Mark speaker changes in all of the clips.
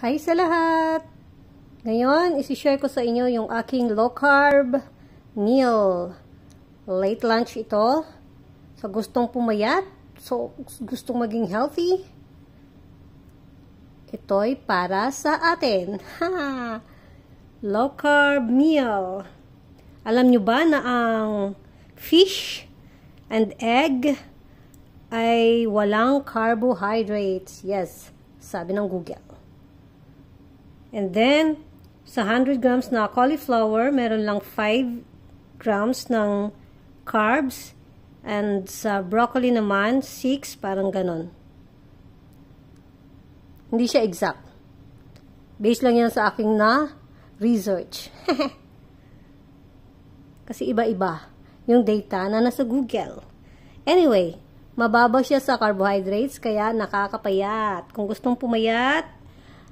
Speaker 1: Hi sa lahat! Ngayon, isishare ko sa inyo yung aking low-carb meal. Late lunch ito. Sa so, gustong pumayat, so gustong maging healthy, ito'y para sa atin. Ha! Low-carb meal. Alam nyo ba na ang fish and egg ay walang carbohydrates? Yes, sabi ng Google. And then, sa 100 grams na cauliflower, meron lang 5 grams ng carbs. And sa broccoli naman, 6, parang ganon. Hindi siya exact. Based lang yan sa aking na research. Kasi iba-iba yung data na nasa Google. Anyway, mababa siya sa carbohydrates kaya nakakapayat. Kung gustong pumayat,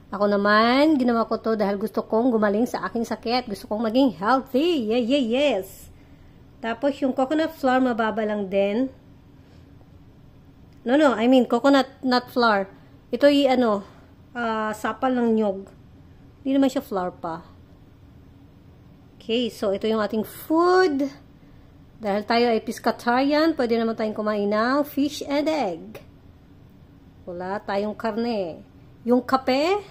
Speaker 1: ako naman, ginawa ko to dahil gusto kong gumaling sa aking sakit. Gusto kong maging healthy. Yeah, yeah, yes. Tapos, yung coconut flour, mababa lang din. No, no, I mean, coconut nut flour. Ito yung ano, uh, sapal ng nyog. Hindi naman siya flour pa. Okay, so ito yung ating food. Dahil tayo ay pescatarian, pwede naman tayong kumain ng fish and egg. Wala tayong karne. Yung kape,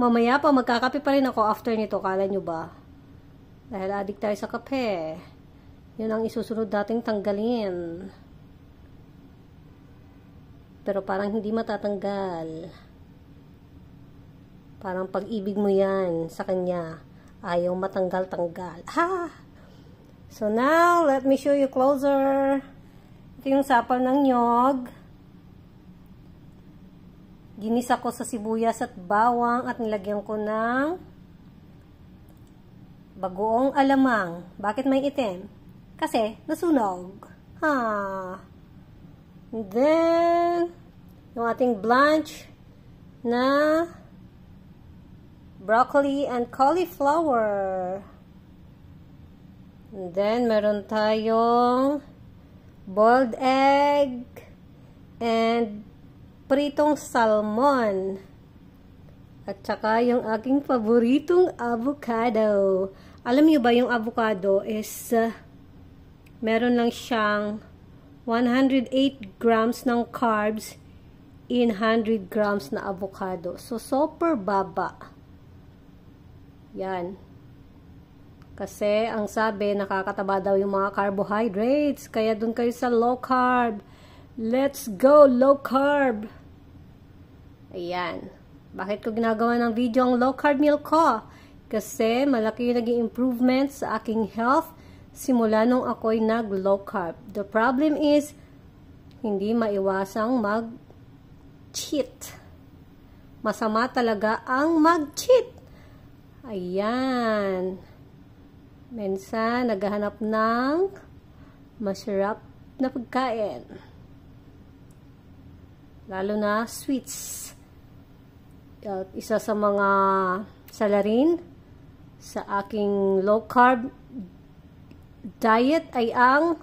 Speaker 1: Mamaya pa, magkakape pa rin ako after nito. Kala nyo ba? Dahil adik tayo sa kape. Yun ang isusunod dating tanggalin. Pero parang hindi matatanggal. Parang pag-ibig mo yan sa kanya. Ayaw matanggal-tanggal. Ha! So now, let me show you closer. Ito yung sapal ng nyog. Ginisa ko sa sibuyas at bawang at nilagyan ko ng bagoong alamang. Bakit may itim? Kasi nasunog. Ha. Ah. And then, yung ating blanch na broccoli and cauliflower. And then, meron tayong boiled egg and pritong salmon. At saka yung aking paboritong avocado. Alam niyo ba yung avocado is uh, meron lang siyang 108 grams ng carbs in 100 grams na avocado. So, super baba. Yan. Kasi, ang sabi, nakakataba daw yung mga carbohydrates. Kaya, dun kayo sa low carb. Let's go, low carb! Ayan. Bakit ko ginagawa ng video ang low carb meal ko? Kasi malaki yung naging improvement sa aking health simula nung ako'y nag low carb. The problem is, hindi maiwasang mag cheat. Masama talaga ang mag cheat. Ayan. Minsan, naghahanap ng masarap na pagkain. Lalo na sweets uh, isa sa mga salarin sa aking low carb diet ay ang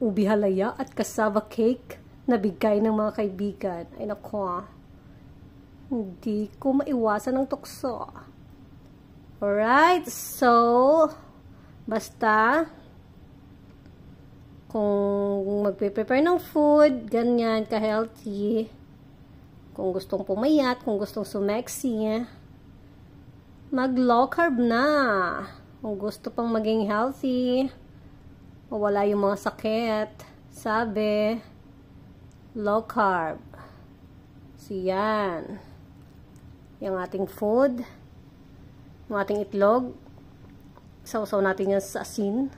Speaker 1: ubi halaya at cassava cake na bigay ng mga kaibigan. Ay nako, ah. hindi ko maiwasan ng tukso. Alright, so, basta, kung magpe-prepare ng food, ganyan, ka-healthy, kung gustong pumayat, kung gustong sumeksi, mag-low carb na. Kung gusto pang maging healthy, mawala yung mga sakit, sabi, low carb. So, yan. Yung ating food, yung ating itlog, sausaw natin yan sa asin,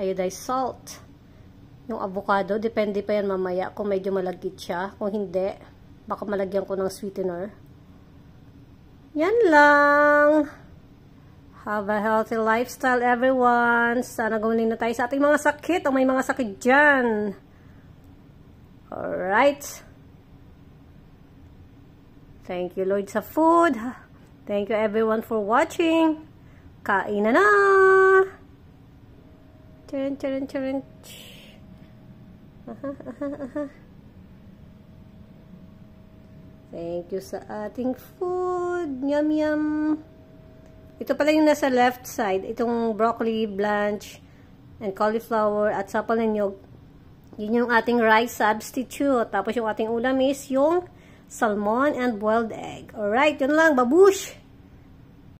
Speaker 1: iodized salt, yung avocado, depende pa yan mamaya kung medyo malagkit siya, kung hindi, Baka malagyan ko ng sweetener. Yan lang. Have a healthy lifestyle, everyone. Sana gumaling na tayo sa ating mga sakit o may mga sakit dyan. Alright. Thank you, Lord, sa food. Thank you, everyone, for watching. Kain na na! Charin, charin, charin. Aha, aha, aha. Thank you sa ating food. Yum, yum. Ito pala yung nasa left side. Itong broccoli, blanch, and cauliflower, at sapal and yog. Yun yung ating rice substitute. Tapos yung ating ulam is yung salmon and boiled egg. Alright, yun lang. Babush!